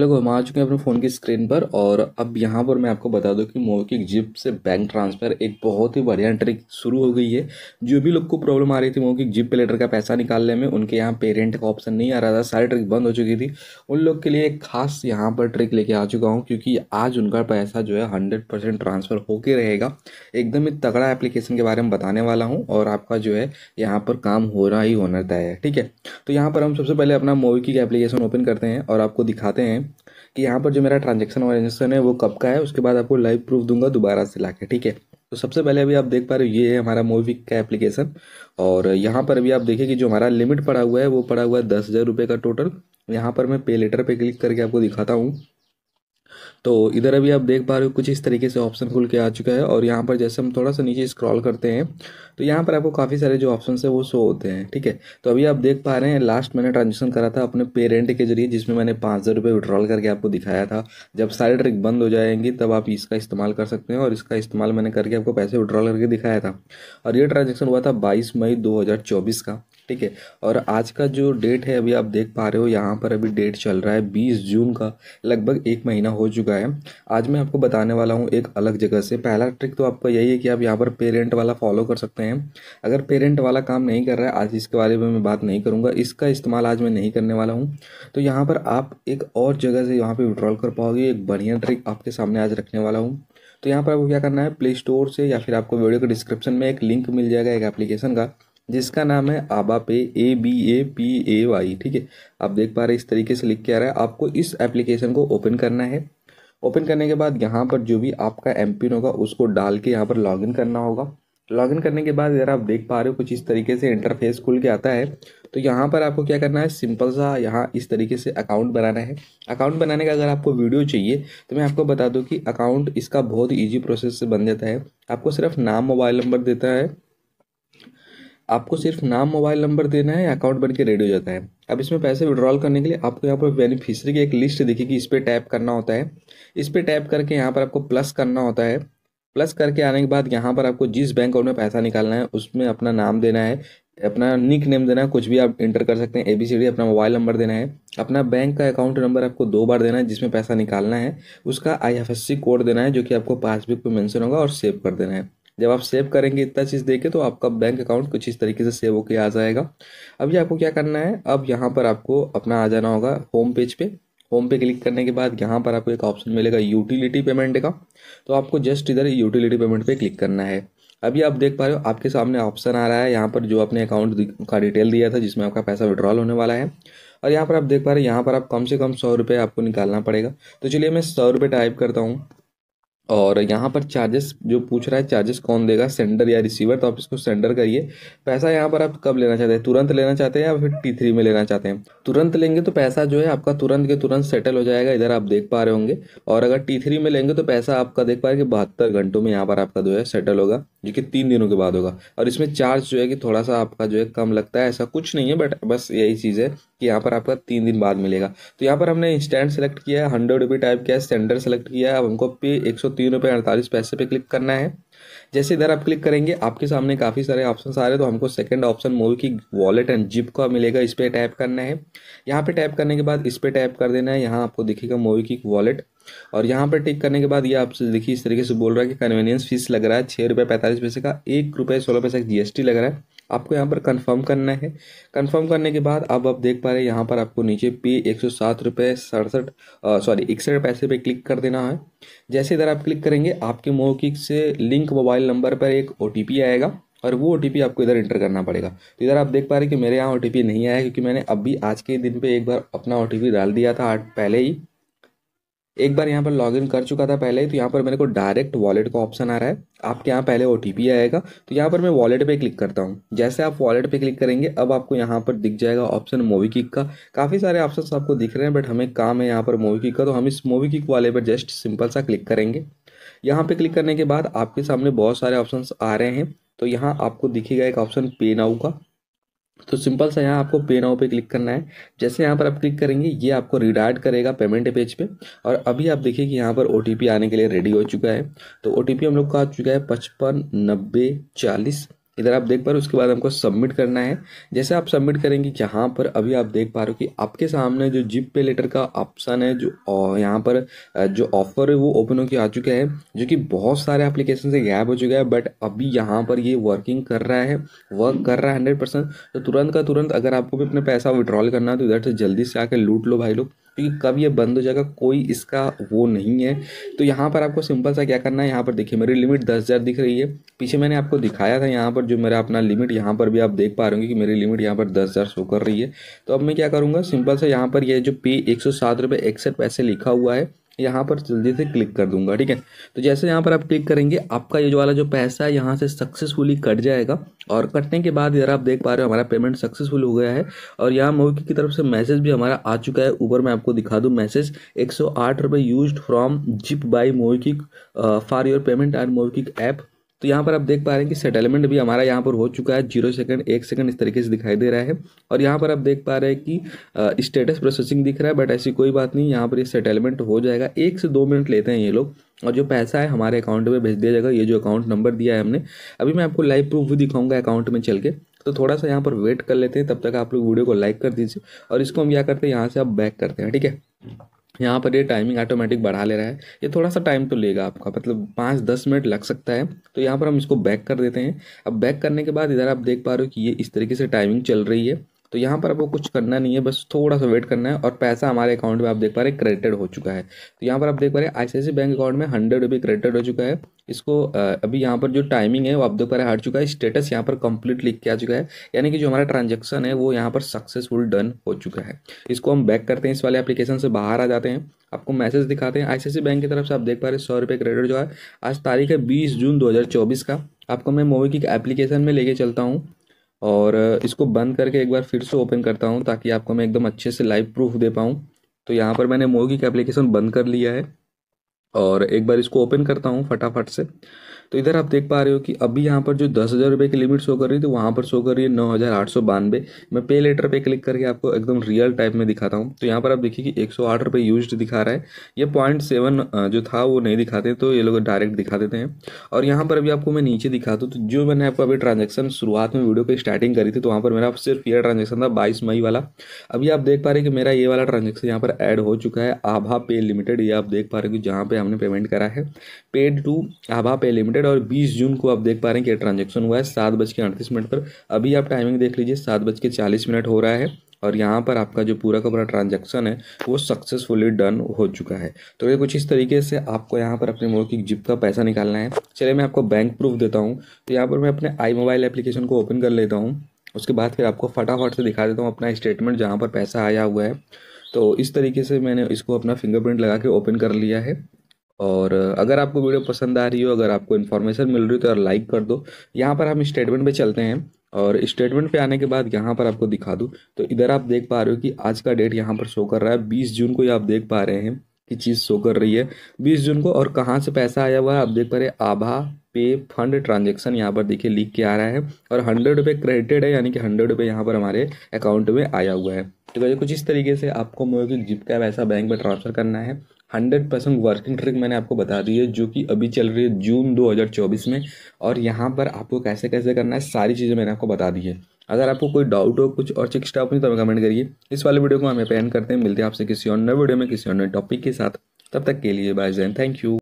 लोग हम आ चुके हैं अपने फ़ोन की स्क्रीन पर और अब यहाँ पर मैं आपको बता दूँ कि मोबिक्विक जिप से बैंक ट्रांसफ़र एक बहुत ही बढ़िया ट्रिक शुरू हो गई है जो भी लोग को प्रॉब्लम आ रही थी मोबिक्विक जिप लेटर का पैसा निकालने में उनके यहाँ पेरेंट का ऑप्शन नहीं आ रहा था सारी ट्रिक बंद हो चुकी थी उन लोग के लिए एक खास यहाँ पर ट्रिक लेके आ चुका हूँ क्योंकि आज उनका पैसा जो है हंड्रेड परसेंट ट्रांसफ़र होके रहेगा एकदम ही तगड़ा एप्लीकेशन के बारे में बताने वाला हूँ और आपका जो है यहाँ पर काम होना ही होना तय है ठीक है तो यहाँ पर हम सबसे पहले अपना मोबिक्विक एप्लीकेशन ओपन करते हैं और आपको दिखाते हैं कि यहाँ पर जो मेरा ट्रांजेक्शन ऑर्गेनाइजेशन है वो कब का है उसके बाद आपको लाइव प्रूफ दूंगा दोबारा से ला ठीक है तो सबसे पहले अभी आप देख पा रहे हो ये है हमारा मोविक का एप्लीकेशन और यहाँ पर अभी आप देखिए कि जो हमारा लिमिट पड़ा हुआ है वो पड़ा हुआ है दस हज़ार रुपये का टोटल यहाँ पर मैं पे लेटर पे क्लिक करके आपको दिखाता हूँ तो इधर अभी आप देख पा रहे हो कुछ इस तरीके से ऑप्शन खुल के आ चुका है और यहाँ पर जैसे हम थोड़ा सा नीचे स्क्रॉल करते हैं तो यहाँ पर आपको काफ़ी सारे जो ऑप्शन है वो शो होते हैं ठीक है तो अभी आप देख पा रहे हैं लास्ट मैंने ट्रांजेक्शन करा था अपने पेरेंट के जरिए जिसमें मैंने पाँच हज़ार रुपये विड्रॉल करके आपको दिखाया था जब सारे ट्रिक बंद हो जाएंगी तब आप इसका इस्तेमाल कर सकते हैं और इसका इस्तेमाल मैंने करके आपको पैसे विड्रॉल करके दिखाया था और ये ट्रांजेक्शन हुआ था बाईस मई दो का ठीक है और आज का जो डेट है अभी आप देख पा रहे हो यहाँ पर अभी डेट चल रहा है बीस जून का लगभग एक महीना हो चुका चुका है आज मैं आपको बताने वाला हूँ एक अलग जगह से पहला ट्रिक तो आपका यही है कि आप यहाँ पर पेरेंट वाला फॉलो कर सकते हैं अगर पेरेंट वाला काम नहीं कर रहा है आज इसके बारे में मैं बात नहीं करूँगा इसका इस्तेमाल आज मैं नहीं करने वाला हूँ तो यहाँ पर आप एक और जगह से यहाँ पर विड्रॉल कर पाओगे एक बढ़िया ट्रिक आपके सामने आज रखने वाला हूँ तो यहाँ पर आपको क्या करना है प्ले स्टोर से या फिर आपको वीडियो के डिस्क्रिप्शन में एक लिंक मिल जाएगा एक एप्लीकेशन का जिसका नाम है आबा pay A B A P A Y ठीक है आप देख पा रहे इस तरीके से लिख के आ रहा है आपको इस एप्लीकेशन को ओपन करना है ओपन करने के बाद यहाँ पर जो भी आपका एम होगा उसको डाल के यहाँ पर लॉगिन करना होगा लॉगिन करने के बाद अगर आप देख पा रहे हो कुछ इस तरीके से इंटरफेस खुल के आता है तो यहाँ पर आपको क्या करना है सिंपल सा यहाँ इस तरीके से अकाउंट बनाना है अकाउंट बनाने का अगर आपको वीडियो चाहिए तो मैं आपको बता दूँ कि अकाउंट इसका बहुत ईजी प्रोसेस से बन जाता है आपको सिर्फ नाम मोबाइल नंबर देता है आपको सिर्फ नाम मोबाइल नंबर देना है अकाउंट बन के रेडी हो जाता है अब इसमें पैसे विड्रॉल करने के लिए आपको यहाँ पर बेनिफिशरी की एक लिस्ट दिखेगी इस पर टैप करना होता है इस पर टैप करके यहाँ पर आपको प्लस करना होता है प्लस करके आने के बाद यहाँ पर आपको जिस बैंक अकाउंट में पैसा निकालना है उसमें अपना नाम देना है अपना निक नेम देना है कुछ भी आप इंटर कर सकते हैं ए बी सी डी अपना मोबाइल नंबर देना है अपना बैंक का अकाउंट नंबर आपको दो बार देना है जिसमें पैसा निकालना है उसका I F S C code देना है जो कि आपको पासबुक पे मेंशन होगा और सेव कर देना है जब आप सेव करेंगे इतना चीज़ देखे तो आपका बैंक अकाउंट कुछ इस तरीके से सेव होकर आ जाएगा अभी आपको क्या करना है अब यहाँ पर आपको अपना आ जाना होगा होम पेज पे होम पे क्लिक करने के बाद यहाँ पर आपको एक ऑप्शन मिलेगा यूटिलिटी पेमेंट का तो आपको जस्ट इधर यूटिलिटी पेमेंट पे क्लिक करना है अभी आप देख पा रहे हो आपके सामने ऑप्शन आ रहा है यहाँ पर जो आपने अकाउंट का डिटेल दिया था जिसमें आपका पैसा विड्रॉल होने वाला है और यहाँ पर आप देख पा रहे हैं यहाँ पर आप कम से कम सौ रुपये आपको निकालना पड़ेगा तो चलिए मैं सौ रुपये टाइप करता हूँ और यहाँ पर चार्जेस जो पूछ रहा है चार्जेस कौन देगा सेंडर या रिसीवर तो आप इसको सेंडर करिए पैसा यहाँ पर आप कब लेना चाहते हैं तुरंत लेना चाहते हैं या फिर टी थ्री में लेना चाहते हैं तुरंत लेंगे तो पैसा जो है आपका तुरंत के तुरंत सेटल हो जाएगा इधर आप देख पा रहे होंगे और अगर टी थ्री में लेंगे तो पैसा आपका देख पा कि बहत्तर घंटों में यहाँ पर आपका जो है सेटल होगा जो कि तीन दिनों के बाद होगा और इसमें चार्ज जो है कि थोड़ा सा आपका जो है कम लगता है ऐसा कुछ नहीं है बट बस यही चीज़ है कि यहाँ पर आपका तीन दिन बाद मिलेगा तो यहाँ पर हमने इंस्टेंट सेलेक्ट किया है हंड्रेड रुपी टाइप किया है सेंडर सेलेक्ट किया है अब हमको पे एक सौ तीन रुपये अड़तालीस पैसे पे क्लिक करना है जैसे इधर आप क्लिक करेंगे आपके सामने काफ़ी सारे ऑप्शन आ रहे हैं तो हमको सेकंड ऑप्शन मोल की वॉलेट एंड जिप का मिलेगा इस पर टैप करना है यहाँ पे टैप करने के बाद इस पर टैप कर देना है यहाँ आपको दिखेगा मोवी की वॉलेट और यहाँ पर टिक करने के बाद ये आप देखिए इस तरीके से बोल रहा है कि कन्वीनियंस फीस लग रहा है छः रुपये पैंतालीस पैसे का एक रुपये सोलह पैसे का जीएसटी लग रहा है आपको यहाँ पर कंफर्म करना है कंफर्म करने के बाद अब आप देख पा रहे हैं यहाँ पर आपको नीचे पे एक सौ सात रुपये सड़सठ सॉरी इकसठ पैसे पे क्लिक कर देना है जैसे इधर आप क्लिक करेंगे आपके मोकिक से लिंक मोबाइल नंबर पर एक ओ आएगा और वो ओ आपको इधर इंटर करना पड़ेगा तो इधर आप देख पा रहे हैं कि मेरे यहाँ ओ नहीं आया क्योंकि मैंने अभी आज के दिन पर एक बार अपना ओ डाल दिया था पहले ही एक बार यहाँ पर लॉगिन कर चुका था पहले तो यहाँ पर मेरे को डायरेक्ट वॉलेट का ऑप्शन आ रहा है आपके यहाँ पहले ओ आएगा तो यहाँ पर मैं वॉलेट पे क्लिक करता हूँ जैसे आप वॉलेट पे क्लिक करेंगे अब आपको यहाँ पर दिख जाएगा ऑप्शन मोवी किक का काफ़ी सारे ऑप्शन आपको दिख रहे हैं बट हमें काम है यहाँ पर मोवी किक का तो हम इस मोवी किक वाले पर जस्ट सिंपल सा क्लिक करेंगे यहाँ पर क्लिक करने के बाद आपके सामने बहुत सारे ऑप्शन आ रहे हैं तो यहाँ आपको दिखेगा एक ऑप्शन पे नाउ का तो सिंपल सा यहाँ आपको पे नाउ पे क्लिक करना है जैसे यहाँ पर आप क्लिक करेंगे ये आपको रिडाइड करेगा पेमेंट पेज पे और अभी आप देखिए कि यहाँ पर ओ आने के लिए रेडी हो चुका है तो ओ हम लोग का आ चुका है पचपन नब्बे चालीस इधर आप देख पा रहे हो उसके बाद हमको सबमिट करना है जैसे आप सबमिट करेंगे यहाँ पर अभी आप देख पा रहे हो कि आपके सामने जो जिप पे लेटर का ऑप्शन है जो यहाँ पर जो ऑफर है वो ओपन होकर आ चुका है जो कि बहुत सारे एप्लीकेशन से गैप हो चुका है बट अभी यहाँ पर ये वर्किंग कर रहा है वर्क कर रहा है हंड्रेड परसेंट तो तुरंत का तुरंत अगर आपको भी अपना पैसा विड्रॉल करना है तो इधर से जल्दी से आकर लूट लो भाई लोग क्योंकि कब ये बंद हो जाएगा कोई इसका वो नहीं है तो यहाँ पर आपको सिंपल सा क्या करना है यहाँ पर देखिए मेरी लिमिट दस हज़ार दिख रही है पीछे मैंने आपको दिखाया था यहाँ पर जो मेरा अपना लिमिट यहाँ पर भी आप देख पा रहे होंगे कि मेरी लिमिट यहाँ पर दस हज़ार शो कर रही है तो अब मैं क्या करूँगा सिंपल सा यहाँ पर यह जो पे एक सौ सात रुपये इकसठ पैसे लिखा हुआ है यहाँ पर जल्दी से क्लिक कर दूंगा ठीक है तो जैसे यहाँ पर आप क्लिक करेंगे आपका ये जो वाला जो पैसा है यहाँ से सक्सेसफुली कट जाएगा और कटने के बाद यार आप देख पा रहे हो हमारा पेमेंट सक्सेसफुल हो गया है और यहाँ मोकी की तरफ से मैसेज भी हमारा आ चुका है ऊपर मैं आपको दिखा दूँ मैसेज एक सौ use from zip by MobiKwik for your payment and MobiKwik app तो यहाँ पर आप देख पा रहे हैं कि सेटलमेंट भी हमारा यहाँ पर हो चुका है जीरो सेकंड एक सेकंड इस तरीके से दिखाई दे रहा है और यहाँ पर आप देख पा रहे हैं कि स्टेटस प्रोसेसिंग दिख रहा है बट ऐसी कोई बात नहीं यहाँ पर ये सेटलमेंट हो जाएगा एक से दो मिनट लेते हैं ये लोग और जो पैसा है हमारे अकाउंट में भेज दिया जाएगा ये जो अकाउंट नंबर दिया है हमने अभी मैं आपको लाइव प्रूफ भी दिखाऊंगा अकाउंट में चल के तो थोड़ा सा यहाँ पर वेट कर लेते हैं तब तक आप लोग वीडियो को लाइक कर दीजिए और इसको हम क्या करते हैं यहाँ से आप बैक करते हैं ठीक है यहाँ पर ये टाइमिंग ऑटोमेटिक बढ़ा ले रहा है ये थोड़ा सा टाइम तो लेगा आपका मतलब पाँच दस मिनट लग सकता है तो यहाँ पर हम इसको बैक कर देते हैं अब बैक करने के बाद इधर आप देख पा रहे हो कि ये इस तरीके से टाइमिंग चल रही है तो यहाँ पर आपको कुछ करना नहीं है बस थोड़ा सा वेट करना है और पैसा हमारे अकाउंट में आप देख पा रहे हैं क्रेडिटेड हो चुका है तो यहाँ पर आप देख पा रहे हैं आई बैंक अकाउंट में हंड्रेड रुपये क्रेडिटेड हो चुका है इसको अभी यहाँ पर जो टाइमिंग है वो आप देख पा रहे हैं हट चुका है स्टेटस यहाँ पर कंप्लीट लिख के आ चुका है यानी कि जो हमारा ट्रांजेक्शन है वो यहाँ पर सक्सेसफुल डन हो चुका है इसको हम बैक करते हैं इस वाले एप्लीकेशन से बाहर आ जाते हैं आपको मैसेज दिखाते हैं आईसीआईसी बैंक की तरफ से आप देख पा रहे हैं सौ रुपये क्रेडिट जो है आज तारीख है बीस जून दो का आपको मैं मोवी की एप्लीकेशन में लेके चलता हूँ और इसको बंद करके एक बार फिर से ओपन करता हूँ ताकि आपको मैं एकदम अच्छे से लाइव प्रूफ दे पाऊँ तो यहाँ पर मैंने मोगी का एप्लीकेशन बंद कर लिया है और एक बार इसको ओपन करता हूँ फटाफट से तो इधर आप देख पा रहे हो कि अभी यहाँ पर जो दस हज़ार रुपये की लिमिट शो कर रही थी वहाँ पर शो कर रही है नौ हज़ार आठ सौ बानवे मैं पे लेटर पे क्लिक करके आपको एकदम रियल टाइप में दिखाता हूँ तो यहाँ पर आप देखिए कि एक सौ आठ रुपये यूज दिखा रहा है ये पॉइंट सेवन जो था वो नहीं दिखाते तो ये लोग डायरेक्ट दिखा देते हैं और यहाँ पर अभी आपको मैं नीचे दिखा दूँ तो जो मैंने आपको अभी ट्रांजेक्शन शुरुआत में वीडियो की स्टार्टिंग करी थी तो वहाँ पर मेरा सिर्फ ये ट्रांजेक्शन था बाईस मई वाला अभी आप देख पा रहे कि मेरा ये वाला ट्रांजेक्शन यहाँ पर एड हो चुका है आभा पे लिमिटेड ये आप देख पा रहे हो कि जहाँ पर हमने पेमेंट करा है पेड टू आभा पे लिमिटेड और 20 जून को आप देख पा रहे हैं कि ट्रांजेक्शन हुआ है सात बज के अड़तीस मिनट पर अभी आप टाइमिंग देख लीजिए सात बज के चालीस मिनट हो रहा है और यहाँ पर आपका जो पूरा का पूरा ट्रांजेक्शन है वो सक्सेसफुली डन हो चुका है तो ये कुछ इस तरीके से आपको यहाँ पर अपने मोड़ की जिप का पैसा निकालना है चलिए मैं आपको बैंक प्रूफ देता हूँ तो यहाँ पर मैं अपने आई मोबाइल एप्लीकेशन को ओपन कर लेता हूँ उसके बाद फिर आपको फटाफट से दिखा देता हूँ अपना स्टेटमेंट जहाँ पर पैसा आया हुआ है तो इस तरीके से मैंने इसको अपना फिंगरप्रिंट लगा के ओपन कर लिया है और अगर आपको वीडियो पसंद आ रही हो अगर आपको इन्फॉर्मेशन मिल रही हो तो यार लाइक कर दो यहाँ पर हम स्टेटमेंट पे चलते हैं और स्टेटमेंट पे आने के बाद यहाँ पर आपको दिखा दूँ तो इधर आप देख पा रहे हो कि आज का डेट यहाँ पर शो कर रहा है बीस जून को ये आप देख पा रहे हैं कि चीज़ शो कर रही है बीस जून को और कहाँ से पैसा आया हुआ है आप देख पा रहे आभा पे फंड ट्रांजेक्शन यहाँ पर देखिए लीक के आ रहा है और हंड्रेड रुपये क्रेडिटेड है यानी कि हंड्रेड रुपये यहाँ पर हमारे अकाउंट में आया हुआ है तो कुछ इस तरीके से आपको मोबाइल जिप का पैसा बैंक में ट्रांसफ़र करना है हंड्रेड परसेंट वर्किंग ट्रिक मैंने आपको बता दी है जो कि अभी चल रही है जून 2024 में और यहाँ पर आपको कैसे कैसे करना है सारी चीज़ें मैंने आपको बता दी है अगर आपको कोई डाउट हो कुछ और चीज स्टाफ नहीं तो हमें कमेंट करिए इस वाले वीडियो को हम यहाँ पे करते हैं मिलते हैं आपसे किसी और नए वीडियो में किसी और नए टॉपिक के साथ तब तक के लिए बाय जैन थैंक यू